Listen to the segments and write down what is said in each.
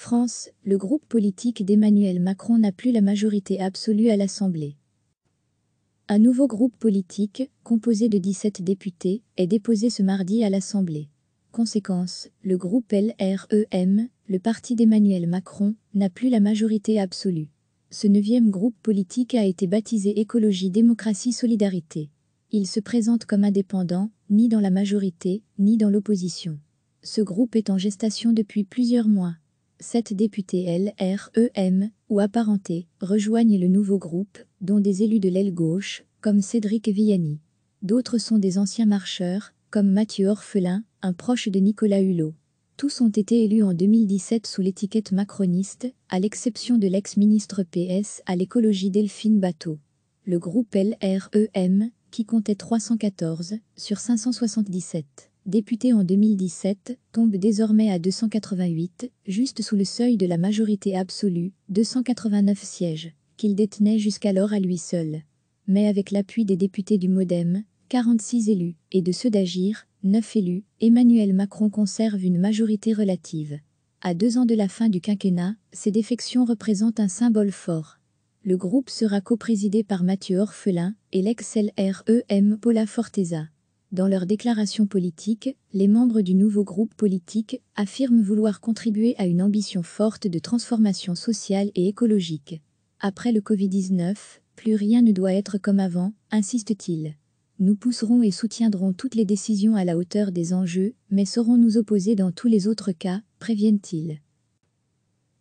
France, le groupe politique d'Emmanuel Macron n'a plus la majorité absolue à l'Assemblée. Un nouveau groupe politique, composé de 17 députés, est déposé ce mardi à l'Assemblée. Conséquence, le groupe LREM, le parti d'Emmanuel Macron, n'a plus la majorité absolue. Ce neuvième groupe politique a été baptisé Écologie Démocratie Solidarité. Il se présente comme indépendant, ni dans la majorité, ni dans l'opposition. Ce groupe est en gestation depuis plusieurs mois sept députés LREM ou apparentés rejoignent le nouveau groupe, dont des élus de l'aile gauche, comme Cédric Villani. D'autres sont des anciens marcheurs, comme Mathieu Orphelin, un proche de Nicolas Hulot. Tous ont été élus en 2017 sous l'étiquette macroniste, à l'exception de l'ex-ministre PS à l'écologie Delphine Bateau. Le groupe LREM, qui comptait 314 sur 577 députés en 2017, tombe désormais à 288, juste sous le seuil de la majorité absolue, 289 sièges, qu'il détenait jusqu'alors à lui seul. Mais avec l'appui des députés du Modem, 46 élus, et de ceux d'Agir, 9 élus, Emmanuel Macron conserve une majorité relative. À deux ans de la fin du quinquennat, ces défections représentent un symbole fort. Le groupe sera coprésidé par Mathieu Orphelin et l'ex-LREM Paula Forteza. Dans leur déclaration politique, les membres du nouveau groupe politique affirment vouloir contribuer à une ambition forte de transformation sociale et écologique. Après le Covid-19, plus rien ne doit être comme avant, insiste-t-il. Nous pousserons et soutiendrons toutes les décisions à la hauteur des enjeux, mais saurons nous opposer dans tous les autres cas, préviennent-ils.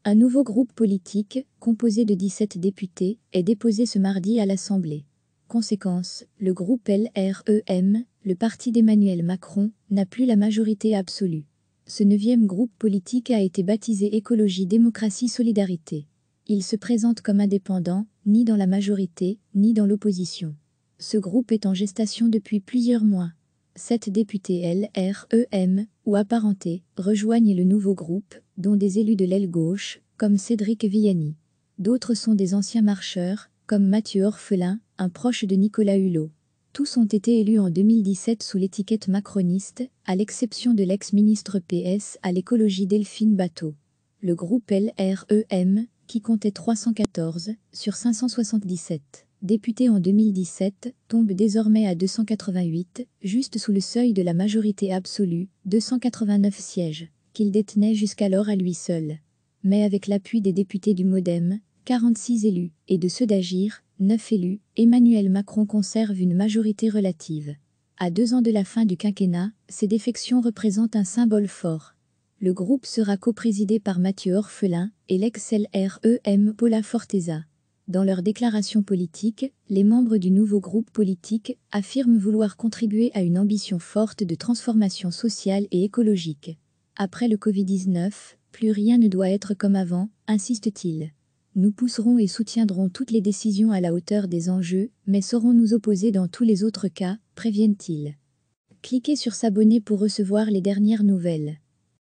Un nouveau groupe politique, composé de 17 députés, est déposé ce mardi à l'Assemblée. Conséquence, le groupe LREM, le parti d'Emmanuel Macron, n'a plus la majorité absolue. Ce neuvième groupe politique a été baptisé Écologie Démocratie Solidarité. Il se présente comme indépendant, ni dans la majorité, ni dans l'opposition. Ce groupe est en gestation depuis plusieurs mois. Sept députés LREM, ou apparentés, rejoignent le nouveau groupe, dont des élus de l'aile gauche, comme Cédric Villani. D'autres sont des anciens marcheurs, comme Mathieu Orphelin, un proche de Nicolas Hulot. Tous ont été élus en 2017 sous l'étiquette macroniste, à l'exception de l'ex-ministre PS à l'écologie Delphine Bateau. Le groupe LREM, qui comptait 314 sur 577 députés en 2017, tombe désormais à 288, juste sous le seuil de la majorité absolue, 289 sièges, qu'il détenait jusqu'alors à lui seul. Mais avec l'appui des députés du Modem, 46 élus, et de ceux d'Agir, 9 élus, Emmanuel Macron conserve une majorité relative. À deux ans de la fin du quinquennat, ces défections représentent un symbole fort. Le groupe sera coprésidé par Mathieu Orphelin et l'ex-LREM Paula Forteza. Dans leur déclaration politique, les membres du nouveau groupe politique affirment vouloir contribuer à une ambition forte de transformation sociale et écologique. Après le Covid-19, plus rien ne doit être comme avant, insiste-t-il. Nous pousserons et soutiendrons toutes les décisions à la hauteur des enjeux, mais saurons nous opposer dans tous les autres cas, préviennent-ils. Cliquez sur S'abonner pour recevoir les dernières nouvelles.